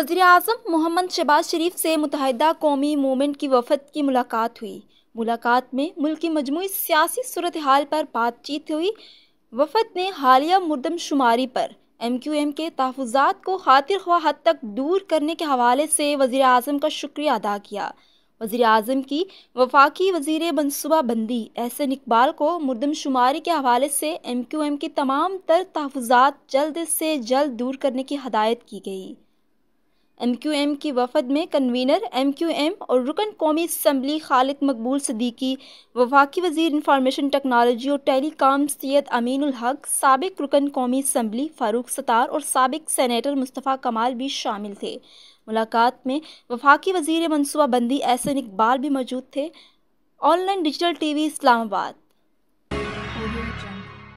वजीर अजम मोहम्मद शहबाज़ शरीफ से मुतहदा कौमी मूवमेंट की वफद की मुलाकात हुई मुलाकात में मुल्क की मजमू सियासी सूरत हाल पर बातचीत हुई वफद ने हालिया मुर्दम शुमारी पर एम क्यू एम के तहफात को खातिर ख्वा हद तक दूर करने के हवाले से वज़ी अजम का शुक्रिया अदा किया वज़ी अजम की वफाकी वजीर मनसूबा बंदी एहसन इकबाल को शुमारी के हवाले से एम क्यू एम की तमाम तर तहफात जल्द से जल्द दूर करने की हदायत की गई एम की वफद में कन्वीनर एम क्यू एम और रुकन कौमी इसम्बली खालिद मकबूल सदीकी वफाकी वजीर इंफॉर्मेशन टेक्नोलॉजी और टेली काम सैद अमीन हक सबक रुकन कौमी इसम्बली फ़ारूक सतार और सबक सैनेटर मुस्तफ़ा कमाल भी शामिल थे मुलाकात में वफाकी वजीर बंदी एहसन इकबाल भी मौजूद थे online digital T V Islamabad